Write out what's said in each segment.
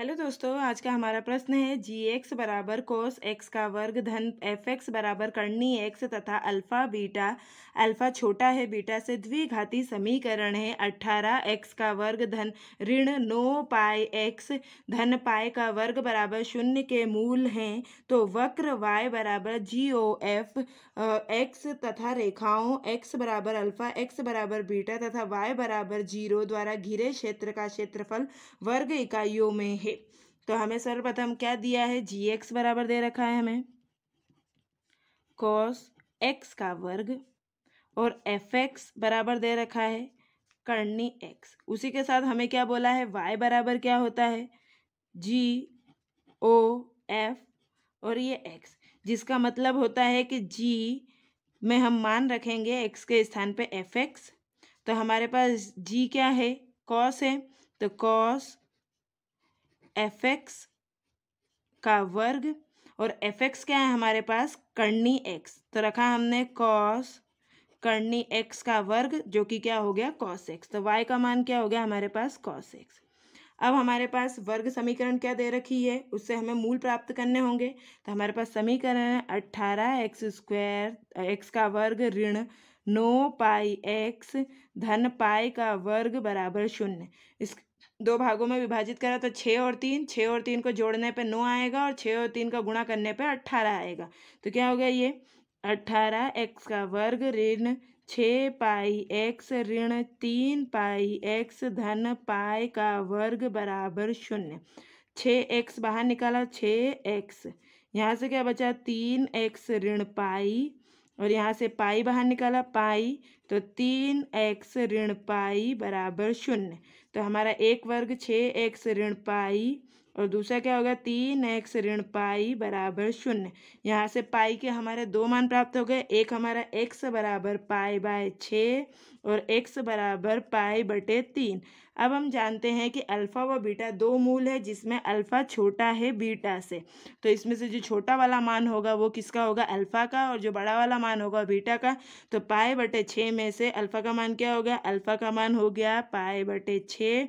hello दोस्तों आज का हमारा प्रश्न है जी एक्स बराबर कोस एक्स का वर्ग धन एफ एक्स बराबर करणी एक्स तथा अल्फ़ा बीटा अल्फ़ा छोटा है बीटा से द्विघाती समीकरण है अट्ठारह एक्स का वर्ग धन ऋण नो पाई एक्स धन पाई का वर्ग बराबर शून्य के मूल हैं तो वक्र वाई बराबर जी ओ एफ एक्स तथा रेखाओं एक्स बराबर अल्फ़ा एक्स बराबर बीटा तथा वाई बराबर जीरो द्वारा घिरे क्षेत्र का क्षेत्रफल वर्ग इकाइयों में है देखिए तो हमें सर्वप्रथम क्या दिया है जी एक्स बराबर दे रखा है हमें कॉस एक्स का वर्ग और एफ एक्स बराबर दे रखा है कर्णी एक्स उसी के साथ हमें क्या बोला है वाई बराबर क्या होता है जी ओ एफ और ये एक्स जिसका मतलब होता है कि जी में हम मान रखेंगे एक्स के स्थान पे एफ एक्स तो हमारे पास जी क्या है कॉस है तो कॉस एफ एक्स का वर्ग और एफ एक्स क्या है हमारे पास कर्णी एक्स तो रखा हमने कॉस कर्णी एक्स का वर्ग जो कि क्या हो गया कॉस एक्स तो वाई का मान क्या हो गया हमारे पास कॉस एक्स अब हमारे पास वर्ग समीकरण क्या दे रखी है उससे हमें मूल प्राप्त करने होंगे तो हमारे पास समीकरण है अट्ठारह एक्स स्क्वायर एक्स का वर्ग ऋण नौ पाई एक्स धन पाई का वर्ग बराबर शून्य इस दो भागों में विभाजित करा तो छः और तीन छः और तीन को जोड़ने पे नौ आएगा और छः और तीन का गुणा करने पे अट्ठारह आएगा तो क्या हो गया ये अट्ठारह एक्स का वर्ग ऋण छ पाई एक्स ऋण तीन पाई एक्स धन पाई का वर्ग बराबर शून्य छः एक्स बाहर निकाला छः एक्स यहाँ से क्या बचा तीन एक्स ऋण पाई और यहाँ से पाई बाहर निकाला पाई तो तीन एक्स ऋण पाई बराबर शून्य तो हमारा एक वर्ग छः एक्स ऋण पाई और दूसरा क्या होगा तीन एक्स ऋण पाई बराबर शून्य यहाँ से पाई के हमारे दो मान प्राप्त हो गए एक हमारा एक्स बराबर पाई बाय छः और एक्स बराबर पाई बटे तीन अब हम जानते हैं कि अल्फ़ा व बीटा दो मूल है जिसमें अल्फ़ा छोटा है बीटा से तो इसमें से जो छोटा वाला मान होगा वो किसका होगा अल्फ़ा का और जो बड़ा वाला मान होगा बीटा का तो पाए बटे छः में से अल्फ़ा का मान क्या होगा अल्फ़ा का मान हो गया पाए बटे छः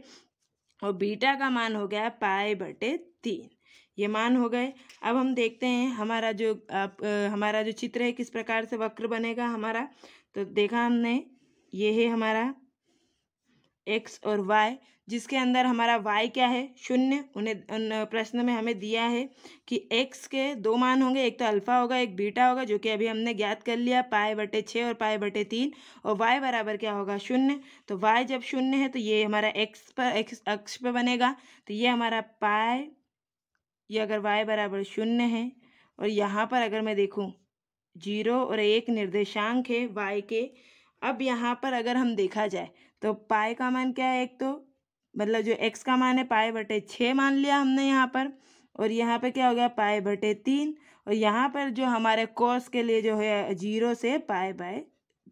और बीटा का मान हो गया पाए बटे तीन ये मान हो गए अब हम देखते हैं हमारा जो आप, आ, हमारा जो चित्र है किस प्रकार से वक्र बनेगा हमारा तो देखा हमने ये है हमारा एक्स और वाई जिसके अंदर हमारा वाई क्या है शून्य उन्हें उन प्रश्न में हमें दिया है कि एक्स के दो मान होंगे एक तो अल्फ़ा होगा एक बीटा होगा जो कि अभी हमने ज्ञात कर लिया पाए बटे छः और पाए बटे तीन और वाई बराबर क्या होगा शून्य तो वाई जब शून्य है तो ये हमारा एक्स पर एक्स अक्ष पर बनेगा तो ये हमारा पाए ये अगर वाई बराबर शून्य है और यहाँ पर अगर मैं देखूँ जीरो और एक निर्देशांक है वाई के अब यहाँ पर अगर हम देखा जाए तो पाए का मान क्या है एक तो मतलब जो एक्स का मान है पाए बटे छः मान लिया हमने यहाँ पर और यहाँ पे क्या हो गया पाए बटे तीन और यहाँ पर जो हमारे कोर्स के लिए जो है जीरो से पाए बाय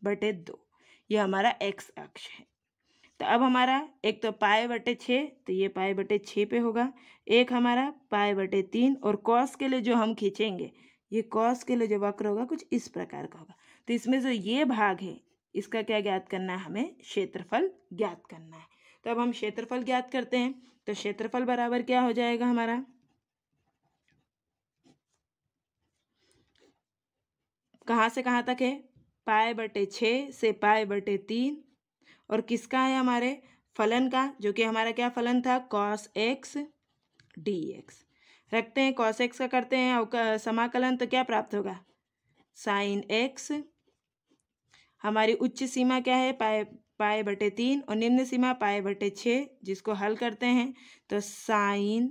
बटे दो ये हमारा एक्स अक्ष है तो अब हमारा एक तो पाए बटे छः तो ये पाए बटे छः पे होगा एक हमारा पाए बटे तीन और कॉस के लिए जो हम खींचेंगे ये कॉस के लिए जो वक्र होगा कुछ इस प्रकार का होगा तो इसमें जो ये भाग है इसका क्या ज्ञात करना है हमें क्षेत्रफल ज्ञात करना है तो अब हम क्षेत्रफल ज्ञात करते हैं तो क्षेत्रफल बराबर क्या हो जाएगा हमारा कहाँ से कहाँ तक है पाए बटे छः से पाए बटे तीन और किसका है हमारे फलन का जो कि हमारा क्या फलन था कॉस एक्स डी एक्स रखते हैं कॉस एक्स का करते हैं और समाकलन तो क्या प्राप्त होगा साइन एक्स हमारी उच्च सीमा क्या है पाए पाए बटे तीन और निम्न सीमा पाए बटे छः जिसको हल करते हैं तो साइन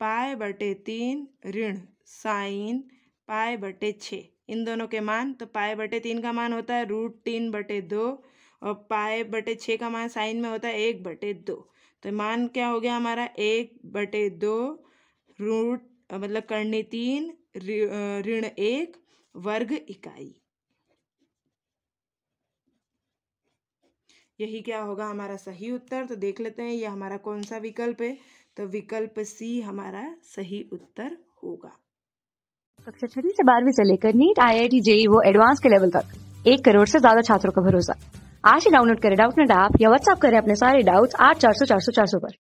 पाए बटे तीन ऋण साइन पाए बटे छः इन दोनों के मान तो पाए बटे तीन का मान होता है रूट तीन बटे दो और पाए बटे छः का मान साइन में होता है एक बटे दो तो मान क्या हो गया हमारा एक बटे दो रूट मतलब करने तीन ऋण एक वर्ग इकाई यही क्या होगा हमारा सही उत्तर तो देख लेते हैं ये हमारा कौन सा विकल्प है तो विकल्प सी हमारा सही उत्तर होगा कक्षा छठी से बारहवीं से लेकर नीट आई आई टी जेई वो एडवांस के लेवल तक एक करोड़ से ज्यादा छात्रों का भरोसा आज ही डाउनलोड करें नेट ऐप या व्हाट्सएप करें अपने सारे डाउट्स आठ चार सौ चार सौ चार सौ पर